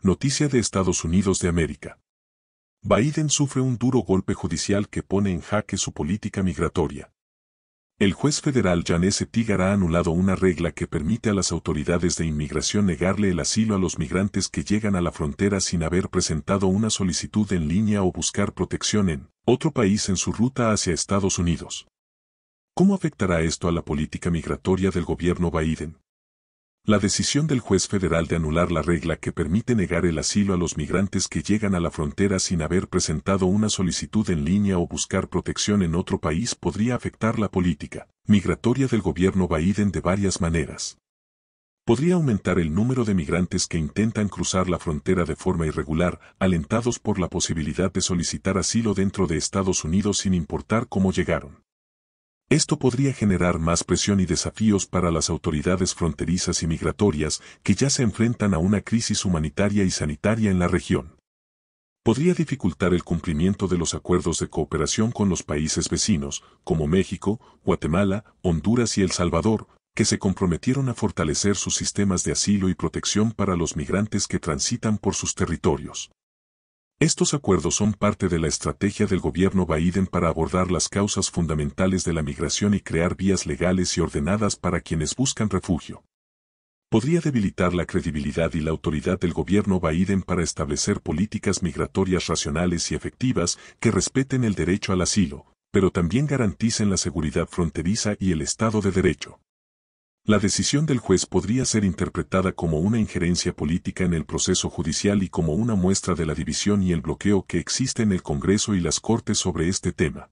Noticia de Estados Unidos de América. Biden sufre un duro golpe judicial que pone en jaque su política migratoria. El juez federal S. Tigar ha anulado una regla que permite a las autoridades de inmigración negarle el asilo a los migrantes que llegan a la frontera sin haber presentado una solicitud en línea o buscar protección en otro país en su ruta hacia Estados Unidos. ¿Cómo afectará esto a la política migratoria del gobierno Biden? La decisión del juez federal de anular la regla que permite negar el asilo a los migrantes que llegan a la frontera sin haber presentado una solicitud en línea o buscar protección en otro país podría afectar la política migratoria del gobierno Biden de varias maneras. Podría aumentar el número de migrantes que intentan cruzar la frontera de forma irregular, alentados por la posibilidad de solicitar asilo dentro de Estados Unidos sin importar cómo llegaron. Esto podría generar más presión y desafíos para las autoridades fronterizas y migratorias que ya se enfrentan a una crisis humanitaria y sanitaria en la región. Podría dificultar el cumplimiento de los acuerdos de cooperación con los países vecinos, como México, Guatemala, Honduras y El Salvador, que se comprometieron a fortalecer sus sistemas de asilo y protección para los migrantes que transitan por sus territorios. Estos acuerdos son parte de la estrategia del gobierno Biden para abordar las causas fundamentales de la migración y crear vías legales y ordenadas para quienes buscan refugio. Podría debilitar la credibilidad y la autoridad del gobierno Biden para establecer políticas migratorias racionales y efectivas que respeten el derecho al asilo, pero también garanticen la seguridad fronteriza y el Estado de Derecho. La decisión del juez podría ser interpretada como una injerencia política en el proceso judicial y como una muestra de la división y el bloqueo que existe en el Congreso y las Cortes sobre este tema.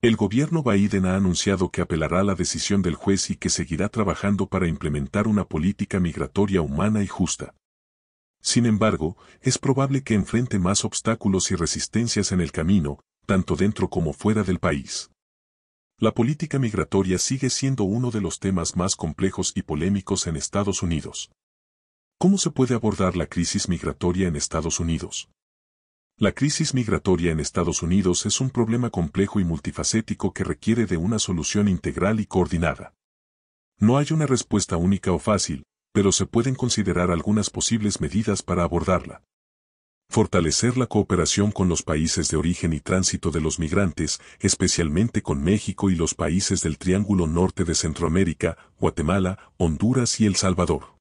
El gobierno Biden ha anunciado que apelará a la decisión del juez y que seguirá trabajando para implementar una política migratoria humana y justa. Sin embargo, es probable que enfrente más obstáculos y resistencias en el camino, tanto dentro como fuera del país. La política migratoria sigue siendo uno de los temas más complejos y polémicos en Estados Unidos. ¿Cómo se puede abordar la crisis migratoria en Estados Unidos? La crisis migratoria en Estados Unidos es un problema complejo y multifacético que requiere de una solución integral y coordinada. No hay una respuesta única o fácil, pero se pueden considerar algunas posibles medidas para abordarla fortalecer la cooperación con los países de origen y tránsito de los migrantes, especialmente con México y los países del Triángulo Norte de Centroamérica, Guatemala, Honduras y El Salvador.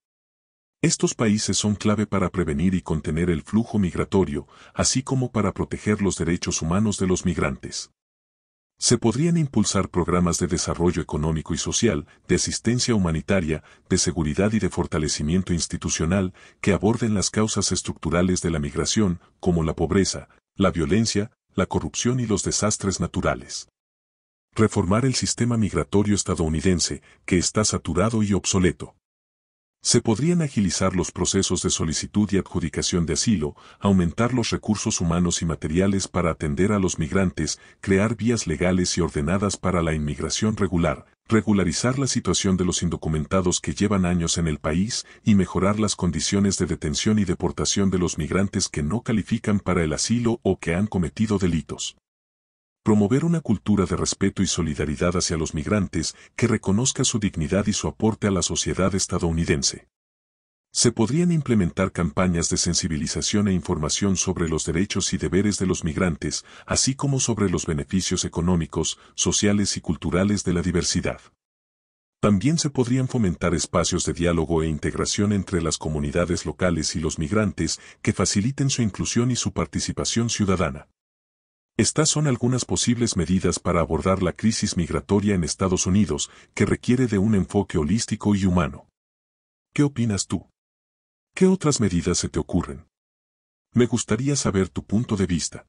Estos países son clave para prevenir y contener el flujo migratorio, así como para proteger los derechos humanos de los migrantes. Se podrían impulsar programas de desarrollo económico y social, de asistencia humanitaria, de seguridad y de fortalecimiento institucional que aborden las causas estructurales de la migración, como la pobreza, la violencia, la corrupción y los desastres naturales. Reformar el sistema migratorio estadounidense, que está saturado y obsoleto. Se podrían agilizar los procesos de solicitud y adjudicación de asilo, aumentar los recursos humanos y materiales para atender a los migrantes, crear vías legales y ordenadas para la inmigración regular, regularizar la situación de los indocumentados que llevan años en el país y mejorar las condiciones de detención y deportación de los migrantes que no califican para el asilo o que han cometido delitos promover una cultura de respeto y solidaridad hacia los migrantes que reconozca su dignidad y su aporte a la sociedad estadounidense. Se podrían implementar campañas de sensibilización e información sobre los derechos y deberes de los migrantes, así como sobre los beneficios económicos, sociales y culturales de la diversidad. También se podrían fomentar espacios de diálogo e integración entre las comunidades locales y los migrantes que faciliten su inclusión y su participación ciudadana. Estas son algunas posibles medidas para abordar la crisis migratoria en Estados Unidos que requiere de un enfoque holístico y humano. ¿Qué opinas tú? ¿Qué otras medidas se te ocurren? Me gustaría saber tu punto de vista.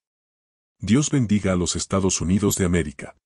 Dios bendiga a los Estados Unidos de América.